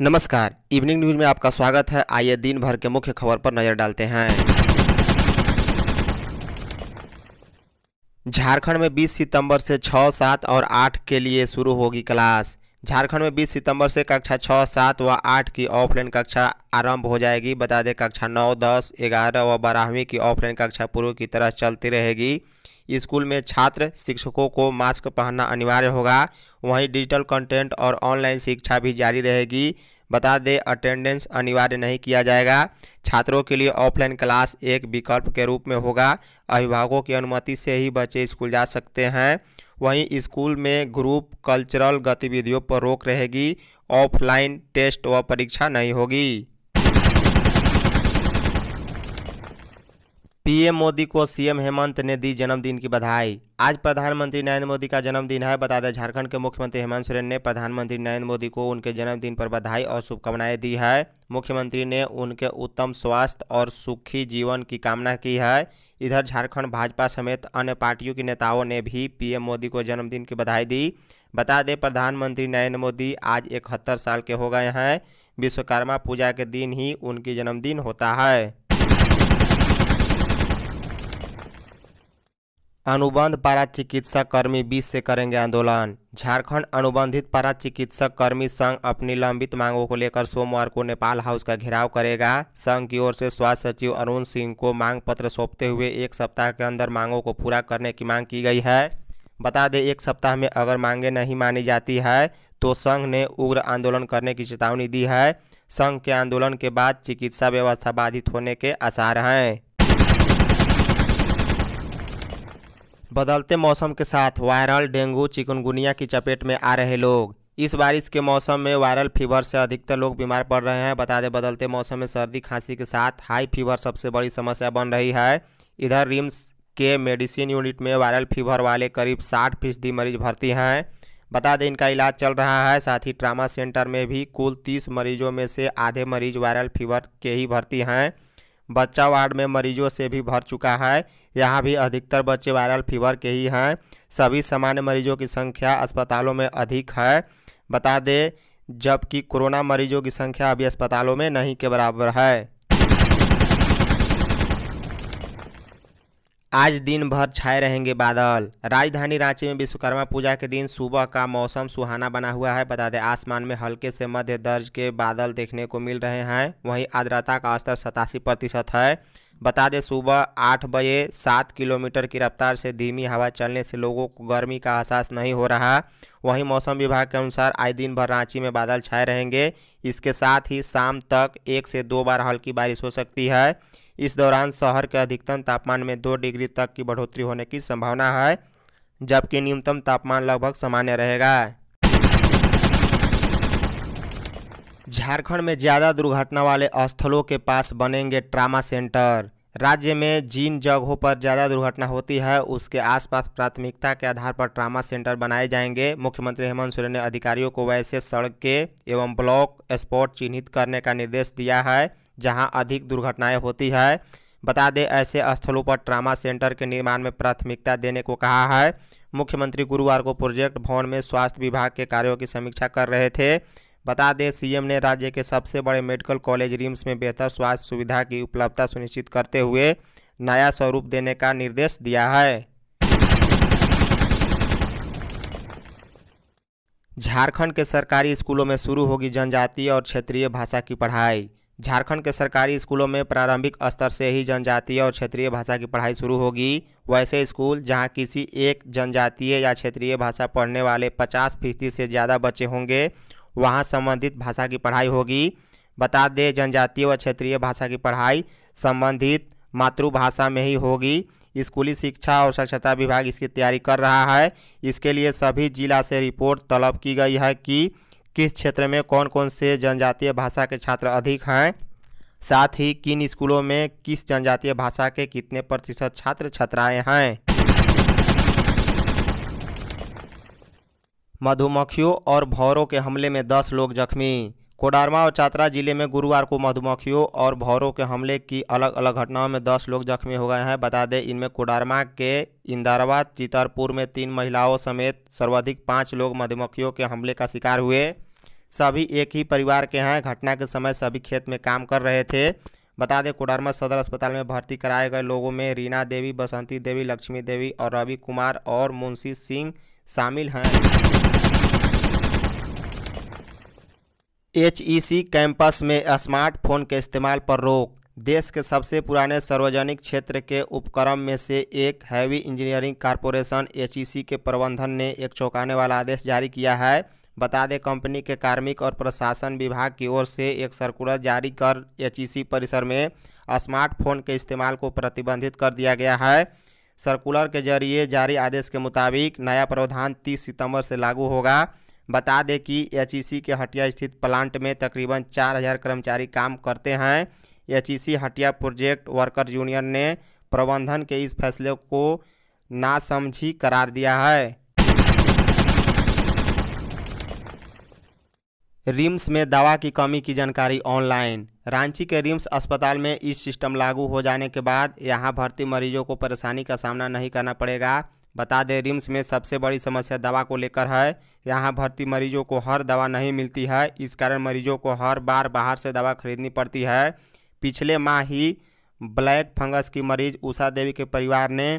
नमस्कार evening news में आपका स्वागत है आइए दिन भर के मुख्य खबर पर नजर डालते हैं झारखंड में 20 सितंबर से 6, 7 और 8 के लिए शुरू होगी क्लास झारखंड में 20 सितंबर से कक्षा 6, 7 व 8 की ऑफलाइन कक्षा आरंभ हो जाएगी बता दें कक्षा 9, 10, 11 व बारहवीं की ऑफलाइन कक्षा पूर्व की तरह चलती रहेगी स्कूल में छात्र शिक्षकों को मास्क पहनना अनिवार्य होगा वहीं डिजिटल कंटेंट और ऑनलाइन शिक्षा भी जारी रहेगी बता दें अटेंडेंस अनिवार्य नहीं किया जाएगा छात्रों के लिए ऑफलाइन क्लास एक विकल्प के रूप में होगा अभिभावकों की अनुमति से ही बच्चे स्कूल जा सकते हैं वहीं स्कूल में ग्रुप कल्चरल गतिविधियों पर रोक रहेगी ऑफलाइन टेस्ट व परीक्षा नहीं होगी पीएम मोदी को सीएम हेमंत ने दी जन्मदिन की बधाई आज प्रधानमंत्री नरेंद्र मोदी का जन्मदिन है बता दें झारखंड के मुख्यमंत्री हेमंत सोरेन ने प्रधानमंत्री नरेंद्र मोदी को उनके जन्मदिन पर बधाई और शुभकामनाएं दी है मुख्यमंत्री ने उनके उत्तम स्वास्थ्य और सुखी जीवन की कामना की है इधर झारखंड भाजपा समेत अन्य पार्टियों के नेताओं ने भी पीएम मोदी को जन्मदिन की बधाई दी बता दें प्रधानमंत्री नरेंद्र मोदी आज इकहत्तर साल के हो गए हैं विश्वकर्मा पूजा के दिन ही उनकी जन्मदिन होता है अनुबंध पारा चिकित्सक कर्मी बीस से करेंगे आंदोलन झारखंड अनुबंधित पारा चिकित्सक कर्मी संघ अपनी लंबित मांगों को लेकर सोमवार को नेपाल हाउस का घेराव करेगा संघ की ओर से स्वास्थ्य सचिव अरुण सिंह को मांग पत्र सौंपते हुए एक सप्ताह के अंदर मांगों को पूरा करने की मांग की गई है बता दें एक सप्ताह में अगर मांगे नहीं मानी जाती है तो संघ ने उग्र आंदोलन करने की चेतावनी दी है संघ के आंदोलन के बाद चिकित्सा व्यवस्था बाधित होने के आसार हैं बदलते मौसम के साथ वायरल डेंगू चिकनगुनिया की चपेट में आ रहे लोग इस बारिश के मौसम में वायरल फीवर से अधिकतर लोग बीमार पड़ रहे हैं बता दें बदलते मौसम में सर्दी खांसी के साथ हाई फीवर सबसे बड़ी समस्या बन रही है इधर रिम्स के मेडिसिन यूनिट में वायरल फीवर वाले करीब साठ फीसदी मरीज भर्ती हैं बता दें इनका इलाज चल रहा है साथ ही ट्रामा सेंटर में भी कुल तीस मरीजों में से आधे मरीज वायरल फीवर के ही भर्ती हैं बच्चा वार्ड में मरीजों से भी भर चुका है यहाँ भी अधिकतर बच्चे वायरल फीवर के ही हैं सभी सामान्य मरीजों की संख्या अस्पतालों में अधिक है बता दें जबकि कोरोना मरीजों की संख्या अभी अस्पतालों में नहीं के बराबर है आज दिन भर छाए रहेंगे बादल राजधानी रांची में विश्वकर्मा पूजा के दिन सुबह का मौसम सुहाना बना हुआ है बता दें आसमान में हल्के से मध्य दर्ज के बादल देखने को मिल रहे हैं वहीं आर्द्रता का स्तर सतासी प्रतिशत है बता दें सुबह आठ बजे सात किलोमीटर की रफ्तार से धीमी हवा चलने से लोगों को गर्मी का एहसास नहीं हो रहा वहीं मौसम विभाग के अनुसार आज दिन भर रांची में बादल छाए रहेंगे इसके साथ ही शाम तक एक से दो बार हल्की बारिश हो सकती है इस दौरान शहर के अधिकतम तापमान में दो डिग्री तक की बढ़ोतरी होने की संभावना है जबकि न्यूनतम तापमान लगभग सामान्य रहेगा झारखंड में ज़्यादा दुर्घटना वाले स्थलों के पास बनेंगे ट्रामा सेंटर राज्य में जिन जगहों पर ज़्यादा दुर्घटना होती है उसके आसपास प्राथमिकता के आधार पर ट्रामा सेंटर बनाए जाएंगे मुख्यमंत्री हेमंत सोरेन ने अधिकारियों को वैसे सड़क के एवं ब्लॉक स्पॉट चिन्हित करने का निर्देश दिया है जहां अधिक दुर्घटनाएं होती है बता दें ऐसे स्थलों पर ट्रामा सेंटर के निर्माण में प्राथमिकता देने को कहा है मुख्यमंत्री गुरुवार को प्रोजेक्ट भवन में स्वास्थ्य विभाग के कार्यों की समीक्षा कर रहे थे बता दें सीएम ने राज्य के सबसे बड़े मेडिकल कॉलेज रिम्स में बेहतर स्वास्थ्य सुविधा की उपलब्धता सुनिश्चित करते हुए नया स्वरूप देने का निर्देश दिया है झारखंड के सरकारी स्कूलों में शुरू होगी जनजातीय और क्षेत्रीय भाषा की पढ़ाई झारखंड के सरकारी स्कूलों में प्रारंभिक स्तर से ही जनजातीय और क्षेत्रीय भाषा की पढ़ाई शुरू होगी वैसे स्कूल जहां किसी एक जनजातीय या क्षेत्रीय भाषा पढ़ने वाले 50 फीसदी से ज़्यादा बच्चे होंगे वहां संबंधित भाषा की पढ़ाई होगी बता दें जनजातीय व क्षेत्रीय भाषा की पढ़ाई संबंधित मातृभाषा में ही होगी स्कूली शिक्षा और साक्षरता विभाग इसकी तैयारी कर रहा है इसके लिए सभी जिला से रिपोर्ट तलब की गई है कि किस क्षेत्र में कौन कौन से जनजातीय भाषा के छात्र अधिक हैं साथ ही किन स्कूलों में किस जनजातीय भाषा के कितने प्रतिशत छात्र छात्राएं हैं मधुमक्खियों और भौरों के हमले में दस लोग जख्मी कोडारमा और चात्रा जिले में गुरुवार को मधुमक्खियों और भौरों के हमले की अलग अलग घटनाओं में दस लोग जख्मी हो गए हैं बता दें इनमें कोडारमा के इंदाराबाद चितरपुर में तीन महिलाओं समेत सर्वाधिक पाँच लोग मधुमक्खियों के हमले का शिकार हुए सभी एक ही परिवार के हैं घटना के समय सभी खेत में काम कर रहे थे बता दें कोडरमा सदर अस्पताल में भर्ती कराए गए लोगों में रीना देवी बसंती देवी लक्ष्मी देवी और रवि कुमार और मुंशी सिंह शामिल हैं एचईसी कैंपस में स्मार्टफोन के इस्तेमाल पर रोक देश के सबसे पुराने सार्वजनिक क्षेत्र के उपक्रम में से एक हैवी इंजीनियरिंग कारपोरेशन एचईसी के प्रबंधन ने एक चौंकाने वाला आदेश जारी किया है बता दें कंपनी के कार्मिक और प्रशासन विभाग की ओर से एक सर्कुलर जारी कर एच परिसर में स्मार्टफोन के इस्तेमाल को प्रतिबंधित कर दिया गया है सर्कुलर के जरिए जारी आदेश के मुताबिक नया प्रावधान 30 सितंबर से लागू होगा बता दें कि एच के हटिया स्थित प्लांट में तकरीबन 4000 कर्मचारी काम करते हैं H Hatia project worker union ने प्रबंधन के इस फैसले को नासमझी करार दिया है रिम्स में दवा की कमी की जानकारी ऑनलाइन रांची के रिम्स अस्पताल में इस सिस्टम लागू हो जाने के बाद यहां भर्ती मरीजों को परेशानी का सामना नहीं करना पड़ेगा बता दें रिम्स में सबसे बड़ी समस्या दवा को लेकर है यहां भर्ती मरीजों को हर दवा नहीं मिलती है इस कारण मरीजों को हर बार बाहर से दवा खरीदनी पड़ती है पिछले माह ही ब्लैक फंगस की मरीज उषा देवी के परिवार ने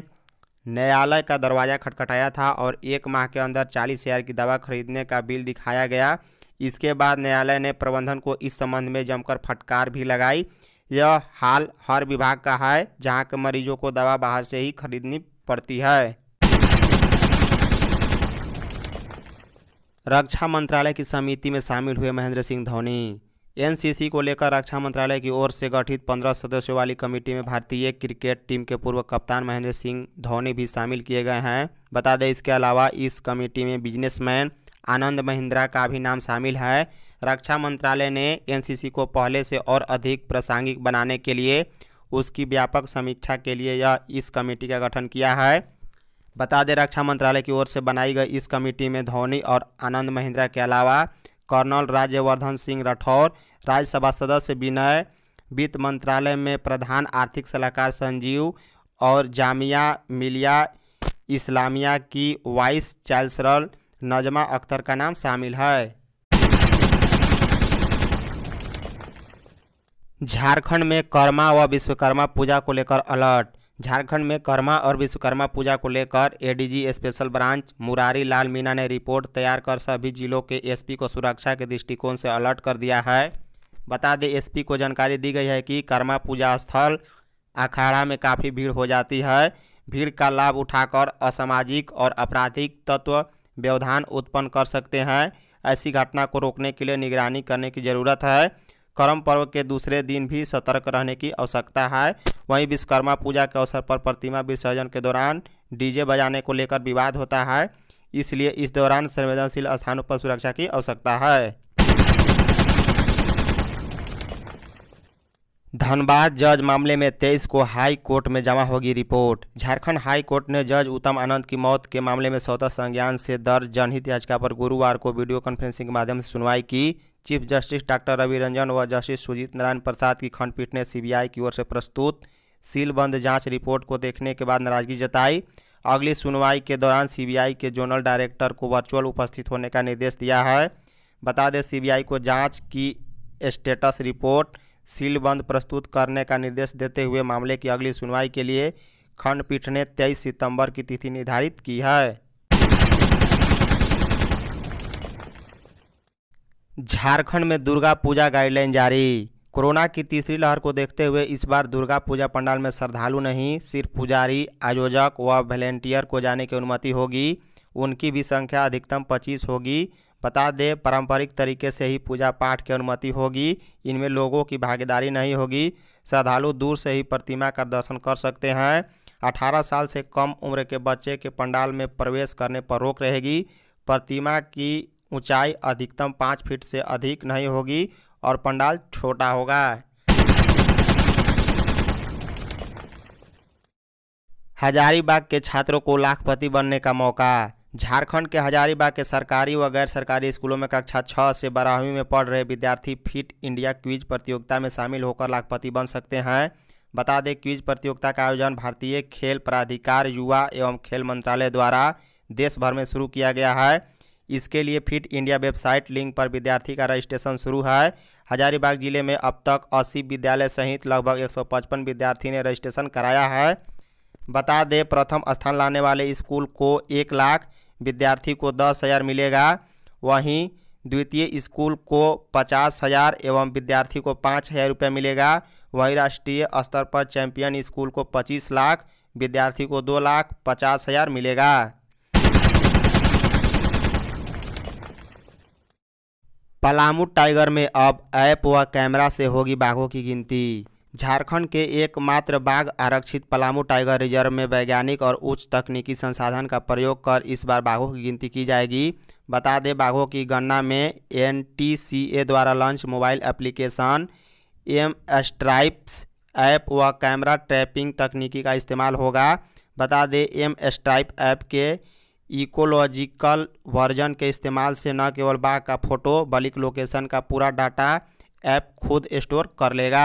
न्यायालय का दरवाज़ा खटखटाया था और एक माह के अंदर चालीस हज़ार की दवा खरीदने का बिल दिखाया गया इसके बाद न्यायालय ने प्रबंधन को इस संबंध में जमकर फटकार भी लगाई यह हाल हर विभाग का है जहां के मरीजों को दवा बाहर से ही खरीदनी पड़ती है रक्षा मंत्रालय की समिति में शामिल हुए महेंद्र सिंह धोनी एनसीसी को लेकर रक्षा मंत्रालय की ओर से गठित पंद्रह सदस्यों वाली कमेटी में भारतीय क्रिकेट टीम के पूर्व कप्तान महेंद्र सिंह धोनी भी शामिल किए गए हैं बता दें इसके अलावा इस कमेटी में बिजनेसमैन आनंद महिंद्रा का भी नाम शामिल है रक्षा मंत्रालय ने एनसीसी को पहले से और अधिक प्रासंगिक बनाने के लिए उसकी व्यापक समीक्षा के लिए यह इस कमेटी का गठन किया है बता दें रक्षा मंत्रालय की ओर से बनाई गई इस कमेटी में धोनी और आनंद महिंद्रा के अलावा कर्नल राज्यवर्धन सिंह राठौर राज्यसभा सदस्य विनय वित्त मंत्रालय में प्रधान आर्थिक सलाहकार संजीव और जामिया मिलिया इस्लामिया की वाइस चांसलर नजमा अख्तर का नाम शामिल है झारखंड में कर्मा व विश्वकर्मा पूजा को लेकर अलर्ट झारखंड में कर्मा और विश्वकर्मा पूजा को लेकर ADG special branch Murari Lal Meena ने रिपोर्ट तैयार कर सभी जिलों के एसपी को सुरक्षा के दृष्टिकोण से अलर्ट कर दिया है बता दें एसपी को जानकारी दी गई है कि कर्मा पूजा स्थल अखाड़ा में काफ़ी भीड़ हो जाती है भीड़ का लाभ उठाकर असामाजिक और आपराधिक तत्व व्यवधान उत्पन्न कर सकते हैं ऐसी घटना को रोकने के लिए निगरानी करने की ज़रूरत है कर्म पर्व के दूसरे दिन भी सतर्क रहने की आवश्यकता है वहीं विश्वकर्मा पूजा के अवसर पर प्रतिमा विसर्जन के दौरान डीजे बजाने को लेकर विवाद होता है इसलिए इस दौरान संवेदनशील स्थानों पर सुरक्षा की आवश्यकता है धनबाद जज मामले में तेईस को हाई कोर्ट में जमा होगी रिपोर्ट झारखंड हाई कोर्ट ने जज उत्तम आनंद की मौत के मामले में स्वतः संज्ञान से दर्ज जनहित याचिका पर गुरुवार को वीडियो कॉन्फ्रेंसिंग के माध्यम से सुनवाई की chief justice doctor Ravi Ranjan व जस्टिस सुजीत नारायण प्रसाद की खंडपीठ ने सीबीआई की ओर से प्रस्तुत सीलबंद जाँच रिपोर्ट को देखने के बाद नाराजगी जताई अगली सुनवाई के दौरान सी के जोनल डायरेक्टर को वर्चुअल उपस्थित होने का निर्देश दिया है बता दें सी को जाँच की स्टेटस रिपोर्ट सीलबंद प्रस्तुत करने का निर्देश देते हुए मामले की अगली सुनवाई के लिए खंडपीठ ने 23 सितंबर की तिथि निर्धारित की है झारखंड में दुर्गा पूजा गाइडलाइन जारी कोरोना की तीसरी लहर को देखते हुए इस बार दुर्गा पूजा पंडाल में श्रद्धालु नहीं सिर्फ पुजारी आयोजक व वॉलेंटियर को जाने की अनुमति होगी उनकी भी संख्या अधिकतम पच्चीस होगी बता दें पारंपरिक तरीके से ही पूजा पाठ की अनुमति होगी इनमें लोगों की भागीदारी नहीं होगी श्रद्धालु दूर से ही प्रतिमा का दर्शन कर सकते हैं 18 साल से कम उम्र के बच्चे के पंडाल में प्रवेश करने पर रोक रहेगी प्रतिमा की ऊंचाई अधिकतम पाँच फीट से अधिक नहीं होगी और पंडाल छोटा होगा हजारीबाग के छात्रों को लाखपति बनने का मौका झारखंड के हजारीबाग के सरकारी व गैर सरकारी स्कूलों में कक्षा छः से बारहवीं में पढ़ रहे विद्यार्थी फिट इंडिया क्विज प्रतियोगिता में शामिल होकर लाखपति बन सकते हैं बता दें क्विज प्रतियोगिता का आयोजन भारतीय खेल प्राधिकार युवा एवं खेल मंत्रालय द्वारा देश भर में शुरू किया गया है इसके लिए फिट इंडिया वेबसाइट लिंक पर विद्यार्थी का रजिस्ट्रेशन शुरू है हजारीबाग जिले में अब तक अस्सी विद्यालय सहित लगभग एक विद्यार्थी ने रजिस्ट्रेशन कराया है बता दें प्रथम स्थान लाने वाले स्कूल को एक लाख विद्यार्थी को दस हज़ार मिलेगा वहीं द्वितीय स्कूल को पचास हज़ार एवं विद्यार्थी को पाँच हज़ार रुपये मिलेगा वहीं राष्ट्रीय स्तर पर चैंपियन स्कूल को पच्चीस लाख विद्यार्थी को दो लाख पचास हज़ार मिलेगा पलामू टाइगर में अब ऐप व कैमरा से होगी बाघों की गिनती झारखंड के एकमात्र बाघ आरक्षित पलामू टाइगर रिजर्व में वैज्ञानिक और उच्च तकनीकी संसाधन का प्रयोग कर इस बार बाघों की गिनती की जाएगी बता दें बाघों की गणना में एन द्वारा launch mobile application M stripes app व कैमरा ट्रैपिंग तकनीकी का इस्तेमाल होगा बता दें एम स्ट्राइप ऐप के इकोलॉजिकल वर्जन के इस्तेमाल से न केवल बाघ का फोटो बल्कि लोकेशन का पूरा डाटा ऐप खुद स्टोर कर लेगा